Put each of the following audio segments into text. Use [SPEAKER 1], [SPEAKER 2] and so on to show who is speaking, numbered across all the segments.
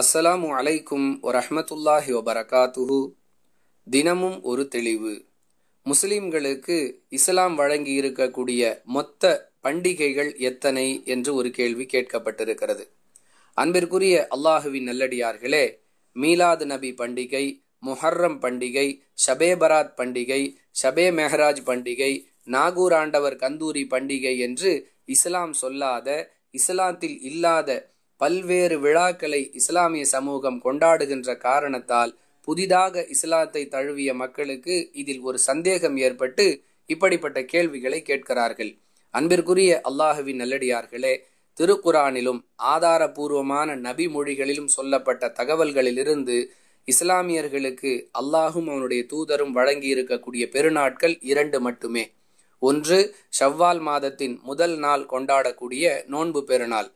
[SPEAKER 1] அஸ்ஸலாமு அலைக்கும் வரஹமத்துல்லாஹி வபரகாத்துஹு தினமும் ஒரு தெளிவு முஸ்லிம்களுக்கு இஸ்லாம் வழங்கி இருக்கக்கூடிய மொத்த பண்டிகைகள் எத்தனை என்று ஒரு கேள்வி கேட்கப்பட்டிருக்கிறது அன்பிற்குரிய அல்லாஹுவின் நல்லடியார்களே மீலாது நபி பண்டிகை முஹர்ரம் பண்டிகை ஷபே பராத் பண்டிகை ஷபே மெஹராஜ் பண்டிகை நாகூர் ஆண்டவர் கந்தூரி பண்டிகை என்று இஸ்லாம் சொல்லாத இஸ்லாத்தில் இல்லாத பல்வேறு விழாக்களை இஸ்லாமிய சமூகம் கொண்டாடுகின்ற காரணத்தால் புதிதாக இஸ்லாத்தை தழுவிய மக்களுக்கு இதில் ஒரு சந்தேகம் ஏற்பட்டு இப்படிப்பட்ட கேள்விகளை கேட்கிறார்கள் அன்பிற்குரிய அல்லாஹுவின் நல்லடியார்களே திருக்குரானிலும் ஆதாரபூர்வமான நபி மொழிகளிலும் சொல்லப்பட்ட தகவல்களிலிருந்து இஸ்லாமியர்களுக்கு அல்லாஹும் அவனுடைய தூதரும் வழங்கி இருக்கக்கூடிய பெருநாட்கள் இரண்டு மட்டுமே ஒன்று ஷவ்வால் மாதத்தின் முதல் நாள் கொண்டாடக்கூடிய நோன்பு பெருநாள்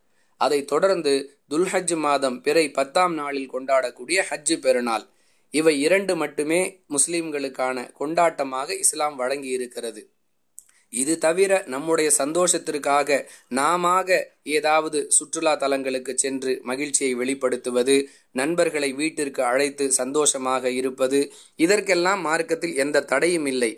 [SPEAKER 1] அதைத் தொடர்ந்து துல்ஹஜ் மாதம் பிறை பத்தாம் நாளில் கொண்டாடக்கூடிய ஹஜ்ஜு பெருநாள் இவை இரண்டு மட்டுமே முஸ்லிம்களுக்கான கொண்டாட்டமாக இஸ்லாம் வழங்கி இருக்கிறது இது தவிர நம்முடைய சந்தோஷத்திற்காக நாம ஏதாவது சுற்றுலா தலங்களுக்கு சென்று மகிழ்ச்சியை வெளிப்படுத்துவது நண்பர்களை வீட்டிற்கு அழைத்து சந்தோஷமாக இருப்பது இதற்கெல்லாம் மார்க்கத்தில் எந்த தடையும் இல்லை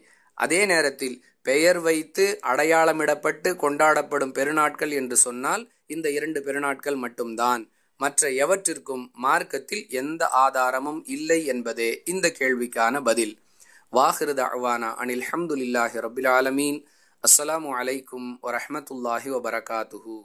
[SPEAKER 1] அதே நேரத்தில் பெயர் வைத்து அடையாளமிடப்பட்டு கொண்டாடப்படும் பெருநாட்கள் என்று சொன்னால் இந்த இரண்டு பெருநாட்கள் மட்டும்தான் மற்ற எவற்றிற்கும் மார்க்கத்தில் எந்த ஆதாரமும் இல்லை என்பதே இந்த கேள்விக்கான பதில் வாஹிருத அவானா அனில் ஹம்துல்லாஹி ரபில் ஆலமீன் அஸ்ஸலாமு அலைக்கும் வரமத்துல்லாஹி வபரகாத்துஹூ